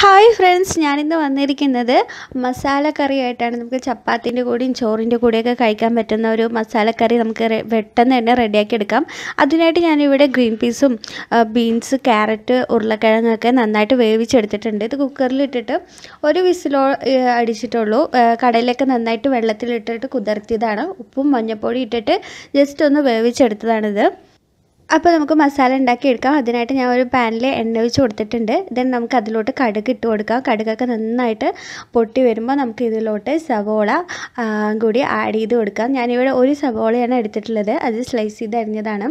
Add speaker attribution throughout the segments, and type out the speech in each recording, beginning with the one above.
Speaker 1: hi friends ഞാനിന്ന് വന്നിരിക്കുന്നത് മസാല കറി ആയിട്ടാണ് നമുക്ക് ചപ്പാത്തിൻ്റെ കൂടെയും ചോറിൻ്റെ കൂടെയൊക്കെ കഴിക്കാൻ പറ്റുന്ന ഒരു മസാല കറി നമുക്ക് പെട്ടെന്ന് തന്നെ റെഡിയാക്കി എടുക്കാം അതിനായിട്ട് ഞാനിവിടെ ഗ്രീൻ പീസും ബീൻസ് ക്യാരറ്റ് ഉരുളക്കിഴങ്ങൊക്കെ നന്നായിട്ട് വേവിച്ചെടുത്തിട്ടുണ്ട് ഇത് കുക്കറിൽ ഇട്ടിട്ട് ഒരു വിസിലോ അടിച്ചിട്ടുള്ളൂ കടയിലൊക്കെ നന്നായിട്ട് വെള്ളത്തിലിട്ടിട്ട് കുതിർത്തിയതാണ് ഉപ്പും മഞ്ഞപ്പൊടി ഇട്ടിട്ട് ജസ്റ്റ് ഒന്ന് വേവിച്ചെടുത്തതാണിത് അപ്പോൾ നമുക്ക് മസാല ഉണ്ടാക്കിയെടുക്കാം അതിനായിട്ട് ഞാൻ ഒരു പാനിൽ എണ്ണ ഒഴിച്ച് കൊടുത്തിട്ടുണ്ട് ദെൻ നമുക്ക് അതിലോട്ട് കടുക് ഇട്ട് കൊടുക്കാം കടുകൊക്കെ നന്നായിട്ട് പൊട്ടി വരുമ്പോൾ നമുക്ക് ഇതിലോട്ട് സവോള കൂടി ആഡ് ചെയ്ത് കൊടുക്കാം ഞാനിവിടെ ഒരു സവോളയാണ് എടുത്തിട്ടുള്ളത് അത് സ്ലൈസ് ചെയ്ത് അരിഞ്ഞതാണ്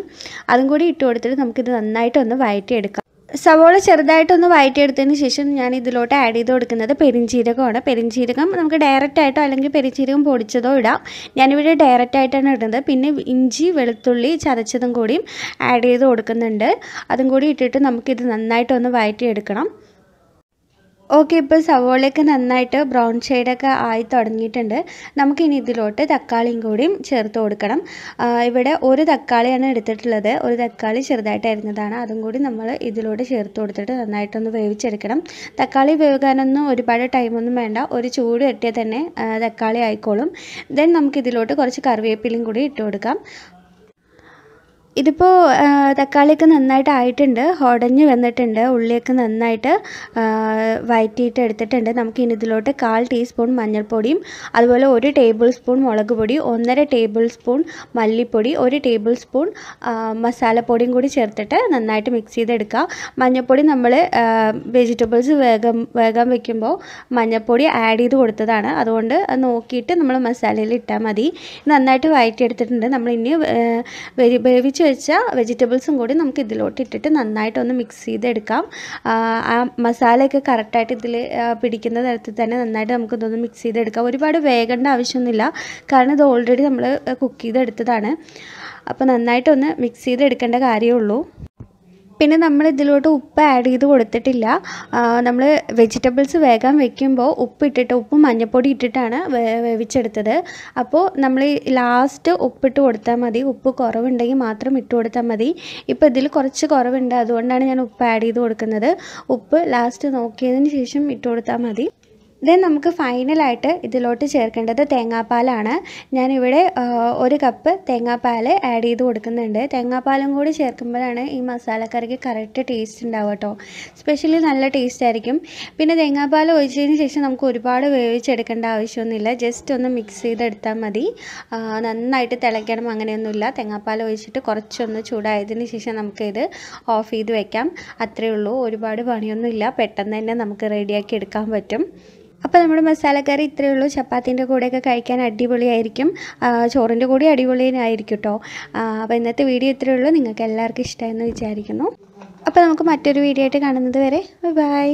Speaker 1: അതും കൂടി ഇട്ട് കൊടുത്തിട്ട് നമുക്കിത് നന്നായിട്ടൊന്ന് വയറ്റിയെടുക്കാം സവോള ചെറുതായിട്ടൊന്ന് വഴറ്റിയെടുത്തതിന് ശേഷം ഞാൻ ഇതിലോട്ട് ആഡ് ചെയ്ത് കൊടുക്കുന്നത് പെരിഞ്ചീരകമാണ് പെരിഞ്ചീരകം നമുക്ക് ഡയറക്റ്റ് ആയിട്ടോ അല്ലെങ്കിൽ പെരിഞ്ചീരകം പൊടിച്ചതോ ഇടാം ഞാനിവിടെ ഡയറക്റ്റ് ആയിട്ടാണ് ഇടുന്നത് പിന്നെ ഇഞ്ചി വെളുത്തുള്ളി ചതച്ചതും കൂടിയും ആഡ് ചെയ്ത് കൊടുക്കുന്നുണ്ട് അതും കൂടി ഇട്ടിട്ട് നമുക്കിത് നന്നായിട്ടൊന്ന് വഴറ്റിയെടുക്കണം ഓക്കെ ഇപ്പോൾ സവോളയൊക്കെ നന്നായിട്ട് ബ്രൗൺ ഷെയ്ഡൊക്കെ ആയി തുടങ്ങിയിട്ടുണ്ട് നമുക്കിനി ഇതിലോട്ട് തക്കാളിയും കൂടിയും ചേർത്ത് കൊടുക്കണം ഇവിടെ ഒരു തക്കാളിയാണ് എടുത്തിട്ടുള്ളത് ഒരു തക്കാളി ചെറുതായിട്ട് അരിഞ്ഞതാണ് അതും കൂടി നമ്മൾ ഇതിലോട്ട് ചേർത്ത് കൊടുത്തിട്ട് നന്നായിട്ടൊന്ന് വേവിച്ചെടുക്കണം തക്കാളി വേവുകാനൊന്നും ഒരുപാട് ടൈമൊന്നും വേണ്ട ഒരു ചൂട് കെട്ടിയാൽ തന്നെ തക്കാളി ആയിക്കോളും ദെൻ നമുക്കിതിലോട്ട് കുറച്ച് കറിവേപ്പിലയും കൂടി ഇട്ട് കൊടുക്കാം ഇതിപ്പോൾ തക്കാളിയൊക്കെ നന്നായിട്ട് ആയിട്ടുണ്ട് ഉടഞ്ഞു വന്നിട്ടുണ്ട് ഉള്ളിയൊക്കെ നന്നായിട്ട് വയറ്റിയിട്ട് എടുത്തിട്ടുണ്ട് നമുക്ക് ഇനി ഇതിലോട്ട് കാൽ ടീസ്പൂൺ മഞ്ഞൾപ്പൊടിയും അതുപോലെ ഒരു ടേബിൾ സ്പൂൺ മുളക് പൊടി ഒന്നര ടേബിൾ സ്പൂൺ മല്ലിപ്പൊടി ഒരു ടേബിൾ സ്പൂൺ മസാലപ്പൊടിയും കൂടി ചേർത്തിട്ട് നന്നായിട്ട് മിക്സ് ചെയ്തെടുക്കാം മഞ്ഞൾപ്പൊടി നമ്മൾ വെജിറ്റബിൾസ് വേഗം വേഗം വെക്കുമ്പോൾ മഞ്ഞൾപ്പൊടി ആഡ് ചെയ്ത് കൊടുത്തതാണ് അതുകൊണ്ട് നോക്കിയിട്ട് നമ്മൾ മസാലയിൽ ഇട്ടാൽ മതി നന്നായിട്ട് വയറ്റിയെടുത്തിട്ടുണ്ട് നമ്മൾ ഇനി വേവിച്ച് വെച്ച വെജിറ്റബിൾസും കൂടി നമുക്ക് ഇതിലോട്ട് ഇട്ടിട്ട് നന്നായിട്ടൊന്ന് മിക്സ് ചെയ്തെടുക്കാം ആ മസാലയൊക്കെ കറക്റ്റായിട്ട് ഇതിൽ പിടിക്കുന്ന തരത്തിൽ തന്നെ നന്നായിട്ട് നമുക്ക് ഇതൊന്ന് മിക്സ് ചെയ്തെടുക്കാം ഒരുപാട് വേകേണ്ട ആവശ്യമൊന്നുമില്ല കാരണം ഇത് ഓൾറെഡി നമ്മൾ കുക്ക് ചെയ്തെടുത്തതാണ് അപ്പോൾ നന്നായിട്ടൊന്ന് മിക്സ് ചെയ്തെടുക്കേണ്ട കാര്യമുള്ളൂ പിന്നെ നമ്മൾ ഇതിലോട്ട് ഉപ്പ് ആഡ് ചെയ്ത് കൊടുത്തിട്ടില്ല നമ്മൾ വെജിറ്റബിൾസ് വേഗം വെക്കുമ്പോൾ ഉപ്പ് ഇട്ടിട്ട് ഉപ്പ് മഞ്ഞൾപ്പൊടി ഇട്ടിട്ടാണ് വേവിച്ചെടുത്തത് അപ്പോൾ നമ്മൾ ലാസ്റ്റ് ഉപ്പിട്ട് കൊടുത്താൽ മതി ഉപ്പ് കുറവുണ്ടെങ്കിൽ മാത്രം ഇട്ട് കൊടുത്താൽ മതി ഇപ്പോൾ ഇതിൽ കുറച്ച് കുറവുണ്ട് അതുകൊണ്ടാണ് ഞാൻ ഉപ്പ് ആഡ് ചെയ്ത് കൊടുക്കുന്നത് ഉപ്പ് ലാസ്റ്റ് നോക്കിയതിന് ശേഷം ഇട്ട് കൊടുത്താൽ മതി ദെൻ നമുക്ക് ഫൈനലായിട്ട് ഇതിലോട്ട് ചേർക്കേണ്ടത് തേങ്ങാപ്പാലാണ് ഞാനിവിടെ ഒരു കപ്പ് തേങ്ങാപ്പാൽ ആഡ് ചെയ്ത് കൊടുക്കുന്നുണ്ട് തേങ്ങാപ്പാലും കൂടി ചേർക്കുമ്പോഴാണ് ഈ മസാലക്കറിക്ക് കറക്റ്റ് ടേസ്റ്റ് ഉണ്ടാവുക കേട്ടോ സ്പെഷ്യലി നല്ല ടേസ്റ്റ് ആയിരിക്കും പിന്നെ തേങ്ങാപ്പാൽ ഒഴിച്ചതിന് ശേഷം നമുക്ക് ഒരുപാട് വേവിച്ചെടുക്കേണ്ട ആവശ്യമൊന്നുമില്ല ജസ്റ്റ് ഒന്ന് മിക്സ് ചെയ്തെടുത്താൽ മതി നന്നായിട്ട് തിളയ്ക്കണം അങ്ങനെയൊന്നുമില്ല തേങ്ങാപ്പാൽ ഒഴിച്ചിട്ട് കുറച്ചൊന്ന് ചൂടായതിന് ശേഷം നമുക്കിത് ഓഫ് ചെയ്ത് വെക്കാം അത്രയേ ഉള്ളൂ ഒരുപാട് പണിയൊന്നുമില്ല പെട്ടെന്ന് തന്നെ നമുക്ക് റെഡിയാക്കി എടുക്കാൻ പറ്റും അപ്പോൾ നമ്മുടെ മസാലക്കറി ഇത്രയേ ഉള്ളൂ ചപ്പാത്തിൻ്റെ കൂടെയൊക്കെ കഴിക്കാൻ അടിപൊളിയായിരിക്കും ചോറിൻ്റെ കൂടെ അടിപൊളിയായിരിക്കും കേട്ടോ അപ്പോൾ ഇന്നത്തെ വീഡിയോ ഇത്രയേ ഉള്ളൂ നിങ്ങൾക്ക് എല്ലാവർക്കും ഇഷ്ടമായെന്ന് വിചാരിക്കുന്നു അപ്പോൾ നമുക്ക് മറ്റൊരു വീഡിയോ ആയിട്ട് കാണുന്നത് വരെ ബൈ